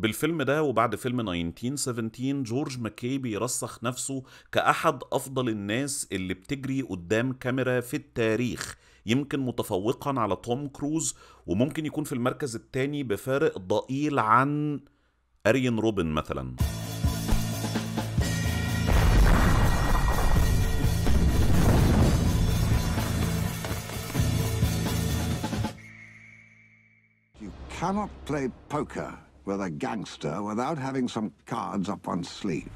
بالفيلم ده وبعد فيلم 1917 جورج ماكي بيرسخ نفسه كأحد أفضل الناس اللي بتجري قدام كاميرا في التاريخ يمكن متفوقا على توم كروز وممكن يكون في المركز الثاني بفارق ضئيل عن أرين روبن مثلاً cannot play poker with a gangster without having some cards up one's sleeve.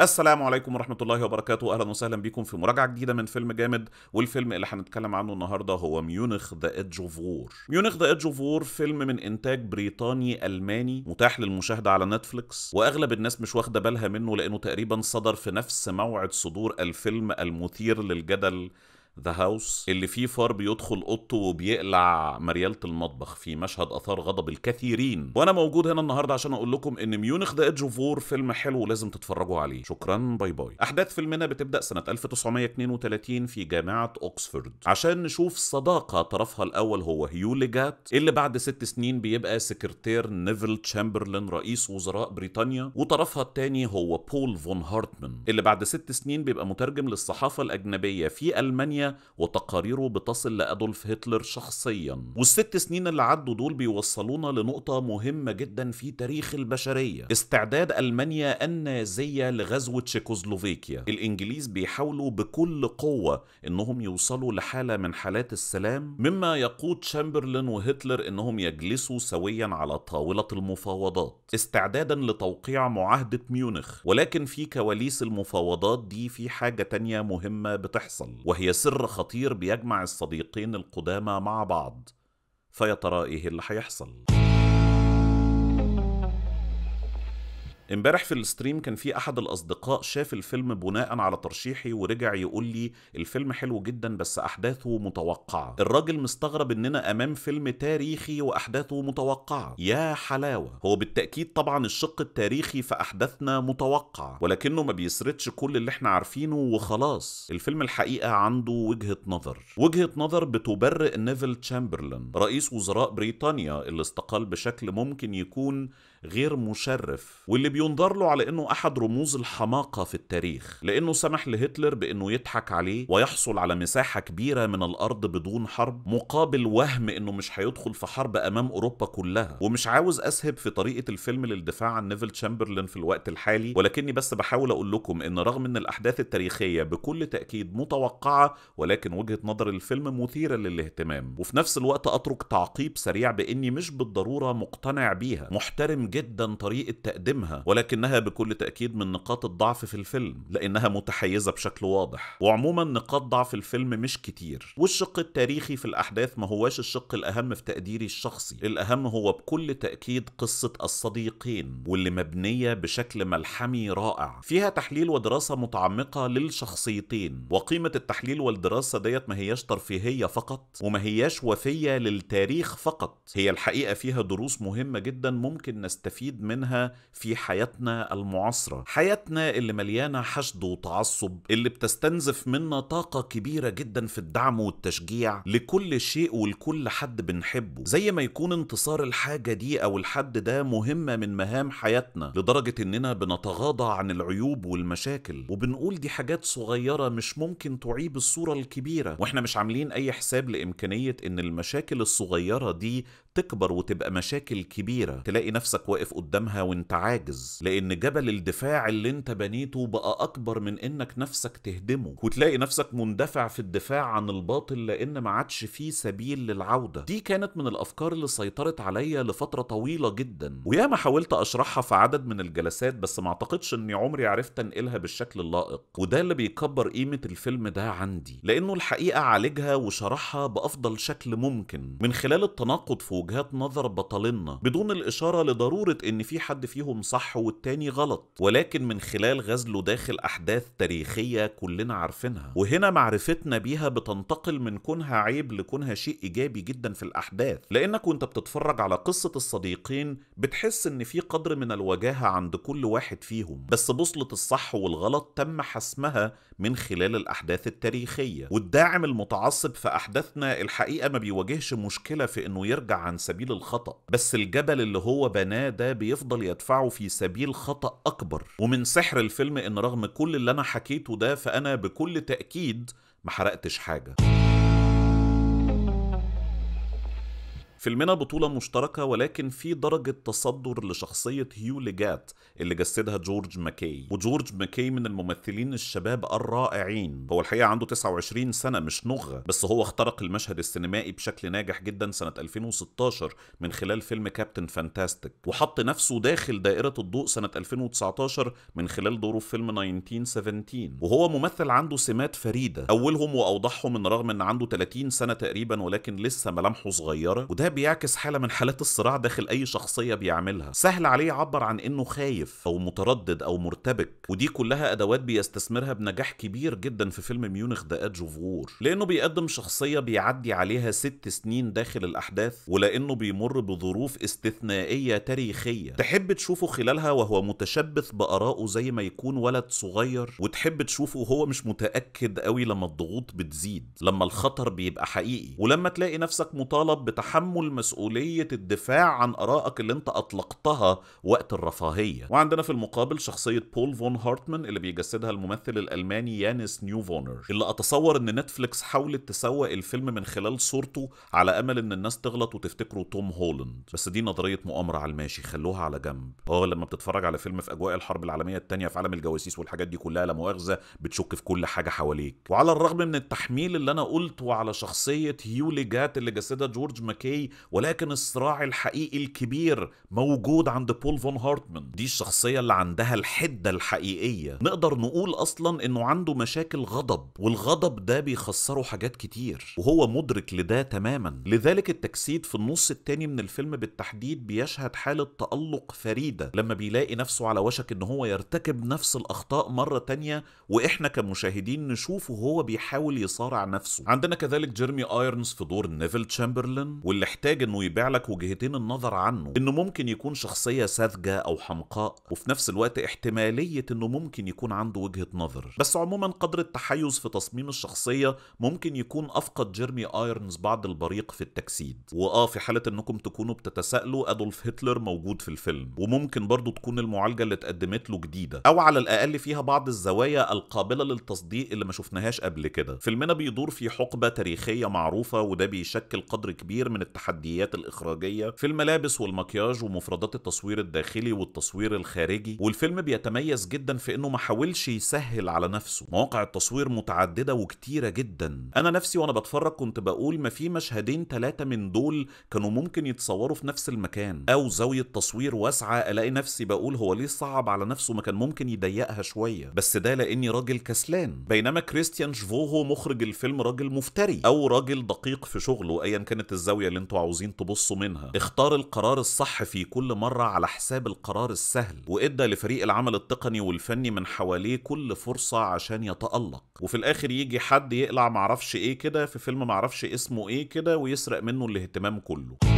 السلام عليكم ورحمة الله وبركاته أهلا وسهلا بكم في مراجعة جديدة من فيلم جامد والفيلم اللي هنتكلم عنه النهاردة هو ميونخ ذا ايدج اوف وور ميونخ ذا ايدج اوف وور فيلم من إنتاج بريطاني ألماني متاح للمشاهدة على نتفليكس وأغلب الناس مش واخدة بالها منه لأنه تقريبا صدر في نفس موعد صدور الفيلم المثير للجدل ذا هاوس اللي فيه فار بيدخل اوضته وبيقلع مرياله المطبخ في مشهد اثار غضب الكثيرين وانا موجود هنا النهارده عشان اقول لكم ان ميونخ ذا ايدج اوف وور فيلم حلو لازم تتفرجوا عليه شكرا باي باي احداث فيلمنا بتبدا سنه 1932 في جامعه اوكسفورد عشان نشوف صداقه طرفها الاول هو هيو ليجات اللي بعد ست سنين بيبقى سكرتير نيفل تشامبرلين رئيس وزراء بريطانيا وطرفها الثاني هو بول فون هارتمان اللي بعد ست سنين بيبقى مترجم للصحافه الاجنبيه في المانيا وتقاريره بتصل لأدولف هتلر شخصيا والست سنين اللي عدوا دول بيوصلونا لنقطة مهمة جدا في تاريخ البشرية استعداد ألمانيا النازية لغزو تشيكوسلوفيكيا الإنجليز بيحاولوا بكل قوة إنهم يوصلوا لحالة من حالات السلام مما يقود شامبرلين وهتلر إنهم يجلسوا سويا على طاولة المفاوضات استعدادا لتوقيع معاهدة ميونخ ولكن في كواليس المفاوضات دي في حاجة تانية مهمة بتحصل وهي سر سر خطير بيجمع الصديقين القدامى مع بعض فيا ترى ايه اللي هيحصل امبارح في الستريم كان في احد الاصدقاء شاف الفيلم بناء على ترشيحي ورجع يقول لي الفيلم حلو جدا بس احداثه متوقعه الراجل مستغرب اننا امام فيلم تاريخي واحداثه متوقعه يا حلاوه هو بالتاكيد طبعا الشق التاريخي في احداثنا متوقع ولكنه ما بيسردش كل اللي احنا عارفينه وخلاص الفيلم الحقيقه عنده وجهه نظر وجهه نظر بتبرئ نيفل تشامبرلين رئيس وزراء بريطانيا اللي استقال بشكل ممكن يكون غير مشرف واللي بينظر له على انه احد رموز الحماقه في التاريخ لانه سمح لهتلر بانه يضحك عليه ويحصل على مساحه كبيره من الارض بدون حرب مقابل وهم انه مش هيدخل في حرب امام اوروبا كلها ومش عاوز اسهب في طريقه الفيلم للدفاع عن نيفل تشامبرلين في الوقت الحالي ولكني بس بحاول اقول لكم ان رغم ان الاحداث التاريخيه بكل تاكيد متوقعه ولكن وجهه نظر الفيلم مثيره للاهتمام وفي نفس الوقت اترك تعقيب سريع باني مش بالضروره مقتنع بيها محترم جدا طريقه تقديمها ولكنها بكل تاكيد من نقاط الضعف في الفيلم لانها متحيزه بشكل واضح وعموما نقاط ضعف الفيلم مش كتير والشق التاريخي في الاحداث ما هواش الشق الاهم في تقديري الشخصي الاهم هو بكل تاكيد قصه الصديقين واللي مبنيه بشكل ملحمي رائع فيها تحليل ودراسه متعمقه للشخصيتين وقيمه التحليل والدراسه ديت ما هياش ترفيهيه فقط وما هياش وفيه للتاريخ فقط هي الحقيقه فيها دروس مهمه جدا ممكن نست نستفيد منها في حياتنا المعاصرة حياتنا اللي مليانة حشد وتعصب اللي بتستنزف منا طاقة كبيرة جدا في الدعم والتشجيع لكل شيء ولكل حد بنحبه زي ما يكون انتصار الحاجة دي أو الحد ده مهمة من مهام حياتنا لدرجة إننا بنتغاضى عن العيوب والمشاكل وبنقول دي حاجات صغيرة مش ممكن تعيب الصورة الكبيرة وإحنا مش عاملين أي حساب لإمكانية إن المشاكل الصغيرة دي تكبر وتبقى مشاكل كبيرة تلاقي نفسك واقف قدامها وانت عاجز لان جبل الدفاع اللي انت بنيته بقى اكبر من انك نفسك تهدمه وتلاقي نفسك مندفع في الدفاع عن الباطل لان ما عادش فيه سبيل للعوده دي كانت من الافكار اللي سيطرت عليا لفتره طويله جدا وياما حاولت اشرحها في عدد من الجلسات بس ما اعتقدش اني عمري عرفت انقلها بالشكل اللائق وده اللي بيكبر قيمه الفيلم ده عندي لانه الحقيقه عالجها وشرحها بافضل شكل ممكن من خلال التناقض في وجهات نظر بطلنا بدون الاشاره لضروره ضروره ان في حد فيهم صح والتاني غلط ولكن من خلال غزله داخل احداث تاريخيه كلنا عارفينها وهنا معرفتنا بيها بتنتقل من كونها عيب لكونها شيء ايجابي جدا في الاحداث لانك وانت بتتفرج على قصه الصديقين بتحس ان في قدر من الوجاهه عند كل واحد فيهم بس بوصله الصح والغلط تم حسمها من خلال الاحداث التاريخيه والداعم المتعصب في احداثنا الحقيقه ما بيواجهش مشكله في انه يرجع عن سبيل الخطا بس الجبل اللي هو بناه ده بيفضل يدفعه في سبيل خطأ أكبر ومن سحر الفيلم إن رغم كل اللي أنا حكيته ده فأنا بكل تأكيد حرقتش حاجة فيلمنا بطولة مشتركة ولكن في درجة تصدر لشخصية هيو ليجات اللي جسدها جورج ماكي وجورج ماكي من الممثلين الشباب الرائعين هو الحقيقة عنده 29 سنة مش نغة بس هو اخترق المشهد السينمائي بشكل ناجح جدا سنة 2016 من خلال فيلم كابتن فانتاستيك وحط نفسه داخل دائرة الضوء سنة 2019 من خلال دوره في فيلم 1917 وهو ممثل عنده سمات فريدة أولهم وأوضحهم من رغم أن عنده 30 سنة تقريبا ولكن لسه ملامحه صغيرة وده ده بيعكس حالة من حالات الصراع داخل أي شخصية بيعملها سهل عليه يعبر عن إنه خايف أو متردد أو مرتبك ودي كلها أدوات بيستثمرها بنجاح كبير جدا في فيلم ميونخ ده أدج وور لأنه بيقدم شخصية بيعدي عليها ست سنين داخل الأحداث ولأنه بيمر بظروف استثنائية تاريخية تحب تشوفه خلالها وهو متشبث بآرائه زي ما يكون ولد صغير وتحب تشوفه وهو مش متأكد قوي لما الضغوط بتزيد لما الخطر بيبقى حقيقي ولما تلاقي نفسك مطالب بتحمل تحمل مسؤوليه الدفاع عن ارائك اللي انت اطلقتها وقت الرفاهيه وعندنا في المقابل شخصيه بول فون هارتمان اللي بيجسدها الممثل الالماني يانس نيوفونر اللي اتصور ان نتفليكس حاولت تسوق الفيلم من خلال صورته على امل ان الناس تغلط وتفتكره توم هولاند بس دي نظريه مؤامره على الماشي خلوها على جنب اه لما بتتفرج على فيلم في اجواء الحرب العالميه الثانيه في عالم الجواسيس والحاجات دي كلها لا مؤاخذه بتشك في كل حاجه حواليك وعلى الرغم من التحميل اللي انا قلته على شخصيه هيولي جات اللي جسدها جورج ماكي ولكن الصراع الحقيقي الكبير موجود عند بول فون هارتمان دي الشخصية اللي عندها الحدة الحقيقية نقدر نقول أصلا إنه عنده مشاكل غضب والغضب ده بيخسره حاجات كتير وهو مدرك لده تماما لذلك التجسيد في النص التاني من الفيلم بالتحديد بيشهد حالة تألق فريدة لما بيلاقي نفسه على وشك إن هو يرتكب نفس الأخطاء مرة تانية وإحنا كمشاهدين نشوفه هو بيحاول يصارع نفسه عندنا كذلك جيرمي ايرنز في دور نيفل تشامبرلين واللي محتاج انه يبيع لك وجهتين النظر عنه انه ممكن يكون شخصيه ساذجه او حمقاء وفي نفس الوقت احتماليه انه ممكن يكون عنده وجهه نظر بس عموما قدر التحيز في تصميم الشخصيه ممكن يكون افقد جيرمي ايرنز بعض البريق في التجسيد واه في حاله انكم تكونوا بتتساءلوا ادولف هتلر موجود في الفيلم وممكن برضه تكون المعالجه اللي اتقدمت له جديده او على الاقل فيها بعض الزوايا القابله للتصديق اللي ما شفناهاش قبل كده فيلمنا بيدور في حقبه تاريخيه معروفه وده بيشكل قدر كبير من التحيز التحديات الاخراجيه في الملابس والمكياج ومفردات التصوير الداخلي والتصوير الخارجي والفيلم بيتميز جدا في انه ما حاولش يسهل على نفسه مواقع التصوير متعدده وكتيره جدا انا نفسي وانا بتفرج كنت بقول ما في مشهدين ثلاثه من دول كانوا ممكن يتصوروا في نفس المكان او زاويه تصوير واسعه الاقي نفسي بقول هو ليه صعب على نفسه ما كان ممكن يضيقها شويه بس ده لاني راجل كسلان بينما كريستيان شفوهو مخرج الفيلم راجل مفتري او راجل دقيق في شغله ايا كانت الزاويه اللي انتوا انتوا عاوزين تبصوا منها اختار القرار الصح في كل مرة على حساب القرار السهل وادى لفريق العمل التقني والفني من حواليه كل فرصة عشان يتألق وفي الاخر يجي حد يقلع معرفش ايه كده في فيلم معرفش اسمه ايه كده ويسرق منه الاهتمام كله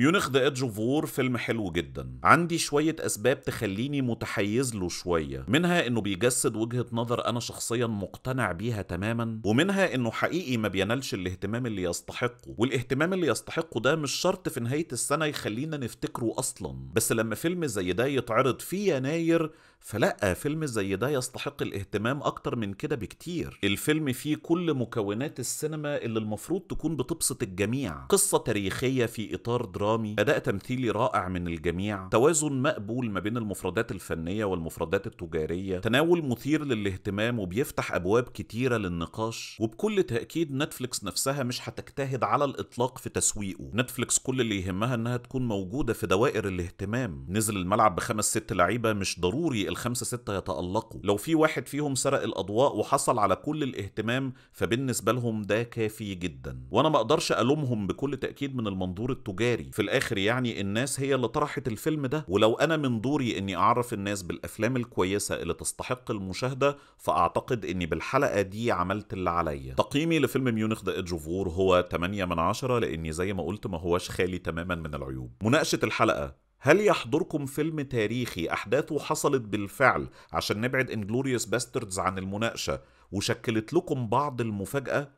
ميونخ ذا ايدج اوف وور فيلم حلو جدا عندي شويه اسباب تخليني متحيز له شويه منها انه بيجسد وجهه نظر انا شخصيا مقتنع بيها تماما ومنها انه حقيقي ما بينالش الاهتمام اللي يستحقه والاهتمام اللي يستحقه ده مش شرط في نهايه السنه يخلينا نفتكره اصلا بس لما فيلم زي ده يتعرض في يناير فلا فيلم زي ده يستحق الاهتمام اكتر من كده بكتير الفيلم فيه كل مكونات السينما اللي المفروض تكون بتبسط الجميع قصه تاريخيه في اطار دراما درامي أداء تمثيلي رائع من الجميع توازن مقبول ما بين المفردات الفنية والمفردات التجارية تناول مثير للاهتمام وبيفتح أبواب كتيرة للنقاش وبكل تأكيد نتفليكس نفسها مش هتجتهد على الإطلاق في تسويقه نتفليكس كل اللي يهمها إنها تكون موجودة في دوائر الاهتمام نزل الملعب بخمس ست لعيبة مش ضروري الخمسة ستة يتألقوا لو في واحد فيهم سرق الأضواء وحصل على كل الاهتمام فبالنسبة لهم ده كافي جدا وأنا ما أقدرش ألومهم بكل تأكيد من المنظور التجاري في الاخر يعني الناس هي اللي طرحت الفيلم ده ولو انا من دوري اني اعرف الناس بالافلام الكويسه اللي تستحق المشاهده فاعتقد اني بالحلقه دي عملت اللي عليا تقييمي لفيلم ميونخ ذا ايدج اوف هو 8 من 10 لاني زي ما قلت ما هواش خالي تماما من العيوب مناقشه الحلقه هل يحضركم فيلم تاريخي أحداثه حصلت بالفعل عشان نبعد انجلوريوس باستردز عن المناقشة وشكلت لكم بعض المفاجأة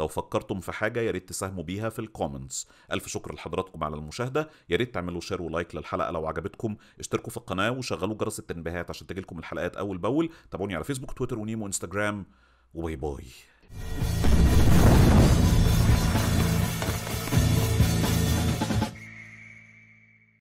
لو فكرتم في حاجة ياريت تساهموا بيها في الكومنتس ألف شكر لحضراتكم على المشاهدة ياريت تعملوا شير ولايك للحلقة لو عجبتكم اشتركوا في القناة وشغلوا جرس التنبيهات عشان تجيلكم الحلقات أول بأول تابعوني على فيسبوك تويتر ونيمو انستجرام وباي باي